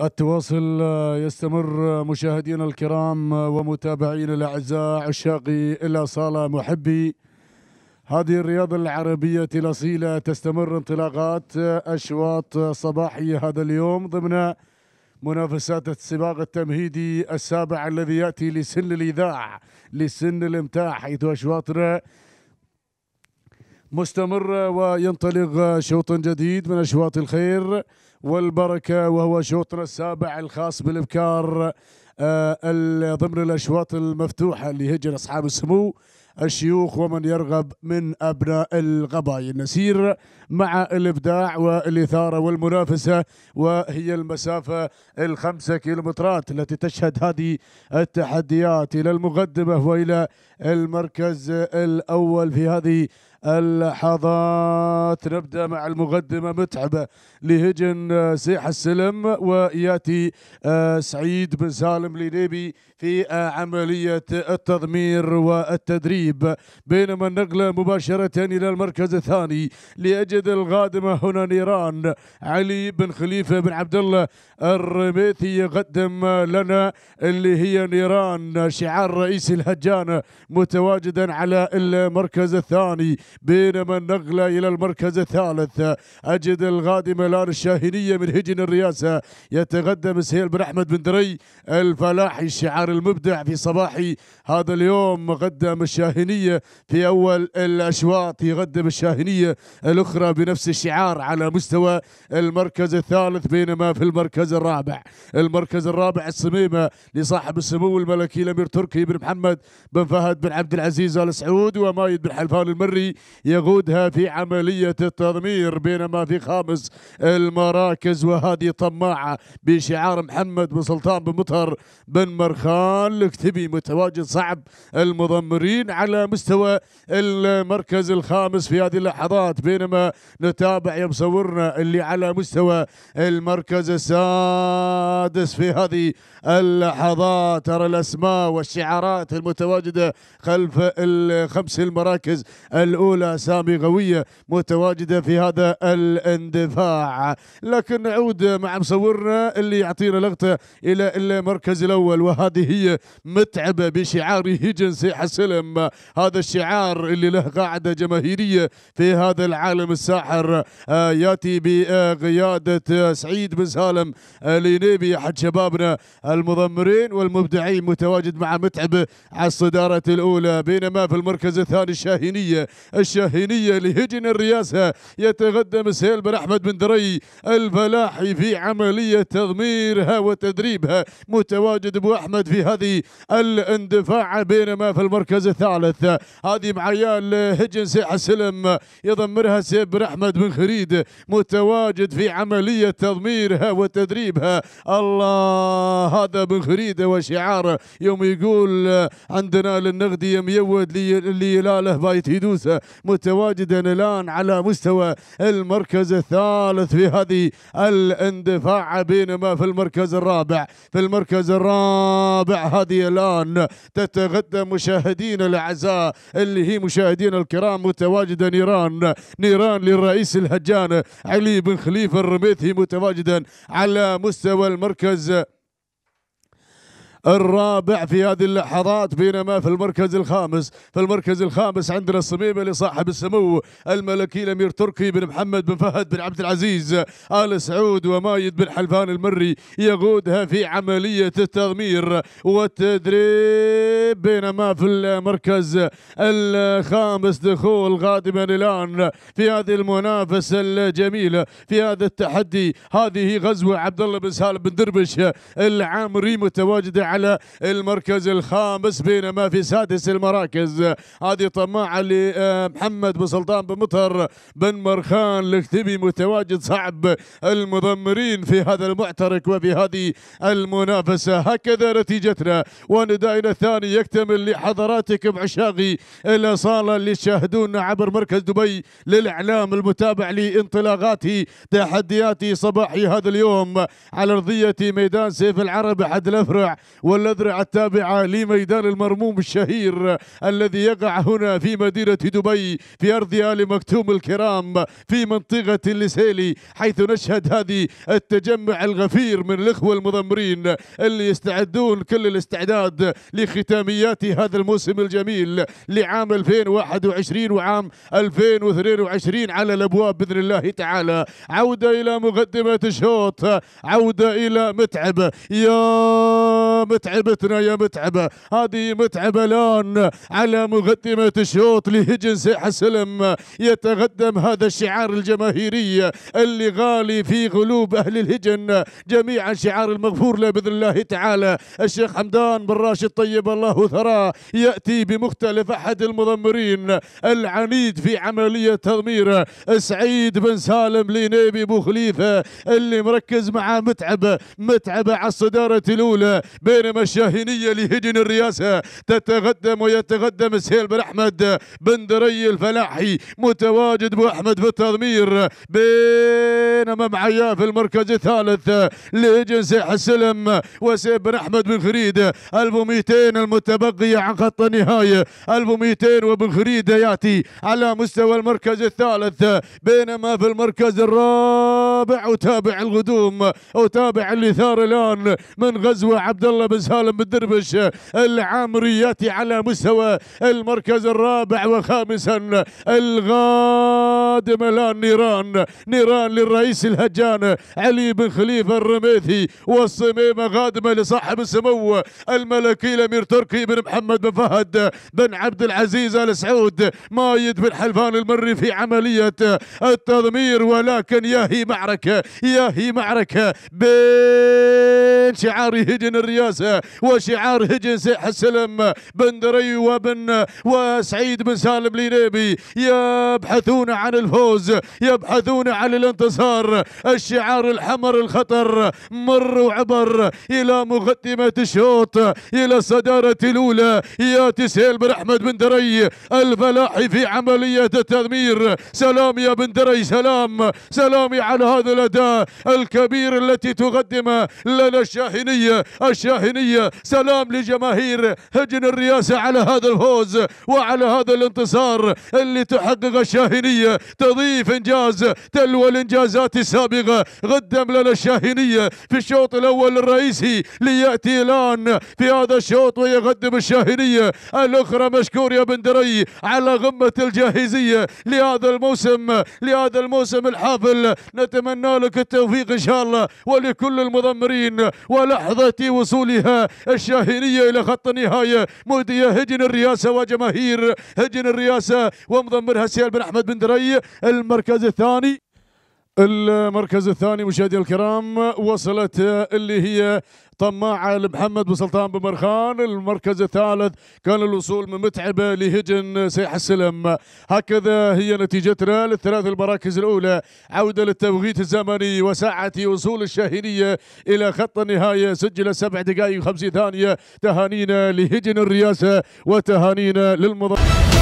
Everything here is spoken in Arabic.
التواصل آه، يستمر آه، مشاهدينا الكرام آه، ومتابعينا الاعزاء عشاقي الاصاله محبي هذه الرياضة العربية الأصيلة تستمر انطلاقات أشواط صباحي هذا اليوم ضمن منافسات السباق التمهيدي السابع الذي يأتي لسن الإذاع لسن الإمتاع حيث أشواطنا مستمر وينطلق شوط جديد من أشواط الخير والبركة وهو شوطنا السابع الخاص بالإبكار آه، ضمن الأشواط المفتوحة لهجر أصحاب السمو الشيوخ ومن يرغب من أبناء القبائل نسير مع الإبداع والإثارة والمنافسة وهي المسافة الخمسة كيلومترات التي تشهد هذه التحديات إلى المقدمة وإلى المركز الأول في هذه اللحظات نبدأ مع المقدمة متعبة لهجن سيح السلم وياتي آه، سعيد بن سالم لينيبي في آه، عملية التضمير والتدريب بينما النقلة مباشرة إلى المركز الثاني لأجد القادمة هنا نيران علي بن خليفة بن عبد الله الرميثي يقدم لنا اللي هي نيران شعار رئيس الهجان متواجدا على المركز الثاني بينما النقلة إلى المركز الثالث أجد الغادمة الآن الشاهينية من هجن الرياسة يتقدم سهيل بن أحمد بن دري الفلاحي الشعار المبدع في صباحي هذا اليوم قدم الشاهينية في أول الأشواط يقدم الشاهينية الأخرى بنفس الشعار على مستوى المركز الثالث بينما في المركز الرابع المركز الرابع الصميمة لصاحب السمو الملكي الأمير تركي بن محمد بن فهد بن عبد العزيز آل سعود ومايد بن حلفان المري يقودها في عملية التدمير بينما في خامس المراكز وهذه طماعة بشعار محمد بن سلطان بن مطهر بن مرخان الاكتبي متواجد صعب المضمرين على مستوى المركز الخامس في هذه اللحظات بينما نتابع يا مصورنا اللي على مستوى المركز السادس في هذه اللحظات ترى الأسماء والشعارات المتواجدة خلف الخمس المراكز الأولى نقول أسامي قوية متواجدة في هذا الاندفاع لكن نعود مع مصورنا اللي يعطينا لغته إلى المركز الأول وهذه هي متعبة بشعاره سيح السلم هذا الشعار اللي له قاعدة جماهيرية في هذا العالم الساحر آه، ياتي بقيادة سعيد بن سالم آه، لينيبي أحد شبابنا المضمرين والمبدعين متواجد مع متعب على الصدارة الأولى بينما في المركز الثاني الشاهينية الشاهينية لهجن الرئاسة يتقدم سهيل بن أحمد بن دري الفلاحي في عملية تضميرها وتدريبها متواجد أبو أحمد في هذه الاندفاع بينما في المركز الثالث هذه معيال هجن سيح السلم يضمرها سيب بن أحمد بن خريد متواجد في عملية تضميرها وتدريبها الله هذا بن خريد وشعاره يوم يقول عندنا للنغدي ميود ليلاله بايت يدوسه متواجدا الآن على مستوى المركز الثالث في هذه الاندفاع بينما في المركز الرابع في المركز الرابع هذه الآن تتغدى مشاهدين الأعزاء اللي هي مشاهدين الكرام متواجدا نيران نيران للرئيس الهجان علي بن خليفة الرميثي متواجدا على مستوى المركز الرابع في هذه اللحظات بينما في المركز الخامس في المركز الخامس عندنا الصميمة لصاحب السمو الملكي الأمير تركي بن محمد بن فهد بن عبد العزيز آل سعود ومايد بن حلفان المري يقودها في عملية التضمير والتدريب بينما في المركز الخامس دخول قادما الآن في هذه المنافسة الجميلة في هذا التحدي هذه غزوة عبد الله بن سالم بن دربش العامري متواجدة على المركز الخامس بينما في سادس المراكز هذه طماعة لمحمد بن سلطان بن مطر بن مرخان الاكتبي متواجد صعب المضمرين في هذا المعترك وفي هذه المنافسة هكذا نتيجتنا وندائنا الثاني يكتمل لحضراتكم بعشاقي الأصالة اللي تشاهدونا عبر مركز دبي للإعلام المتابع لانطلاقاتي تحدياتي صباحي هذا اليوم على أرضية ميدان سيف العرب أحد الأفرع والأذرع التابعة لميدان المرموم الشهير الذي يقع هنا في مدينة دبي في أرض آل مكتوم الكرام في منطقة لسيلي حيث نشهد هذه التجمع الغفير من الإخوة المضمرين اللي يستعدون كل الاستعداد لختاميات هذا الموسم الجميل لعام 2021 وعام 2022 على الأبواب بإذن الله تعالى عودة إلى مقدمة الشوط عودة إلى متعب يا متعبتنا يا متعبة هذه متعبة لون على مقدمة الشوط لهجن سيح السلم يتقدم هذا الشعار الجماهيري اللي غالي في قلوب أهل الهجن جميعا شعار المغفور له بإذن الله تعالى الشيخ حمدان بن راشد طيب الله ثراه يأتي بمختلف أحد المضمرين العنيد في عملية تضمير سعيد بن سالم لنيبي بو خليفة اللي مركز مع متعبة متعبة على الصدارة الأولى بين بينما الشاهينية لهجن الرئاسة تتقدم ويتقدم سهيل بن أحمد بن دري الفلاحي متواجد بو أحمد في التضمير بينما معياه في المركز الثالث لهجن سيح السلم وسيف بن أحمد بن خريد 1200 المتبقية عن خط النهاية 1200 وبن خريد ياتي على مستوى المركز الثالث بينما في المركز الرابع وتابع القدوم وتابع الإثار الآن من غزوة عبد الله بن سالم بالدربش العامرياتي على مستوى المركز الرابع وخامسا الغادم الان نيران نيران للرئيس الهجان علي بن خليفه الرميثي والصميمه غادمه لصاحب السمو الملكي الامير تركي بن محمد بن فهد بن عبد العزيز ال سعود مايد بن حلفان المري في عمليه التضمير ولكن يا هي معركه يا هي معركه بين شعار يهجن الرياسة الناس وشعار هجنس حسلم دري وبن وسعيد بن سالم لينيبي يبحثون عن الفوز يبحثون عن الانتصار الشعار الحمر الخطر مر وعبر إلى مقدمة الشوط إلى الصدارة الأولى ياتي سيل بن أحمد بن دري الفلاحي في عملية التدمير سلام يا بن دري سلام سلامي على هذا الأداء الكبير التي تقدمه لنا الشاهنية الشاهنية هنيه سلام لجماهير هجن الرياسه على هذا الفوز وعلى هذا الانتصار اللي تحقق الشاهينيه تضيف انجاز تلو الانجازات السابقه قدم لنا الشاهينيه في الشوط الاول الرئيسي لياتي الان في هذا الشوط ويقدم الشاهينيه الاخرى مشكور يا بن دري على قمه الجاهزيه لهذا الموسم لهذا الموسم الحافل نتمنى لك التوفيق ان شاء الله ولكل المضمرين ولحظه وصولها بها الشاهينية إلى خط النهاية مؤدية هجن الرئاسة وجماهير هجن الرئاسة ومضمرها سيال بن أحمد بن دري المركز الثاني المركز الثاني مشاهدي الكرام وصلت اللي هي طماعة لمحمد بسلطان بمرخان المركز الثالث كان الوصول من متعبة لهجن سيح السلم هكذا هي نتيجتنا للثلاث المراكز الأولى عودة للتوقيت الزمني وساعة وصول الشاهينية إلى خط النهاية سجل سبع دقائق وخمسين ثانية تهانينا لهجن الرياسة وتهانينا للمضاربة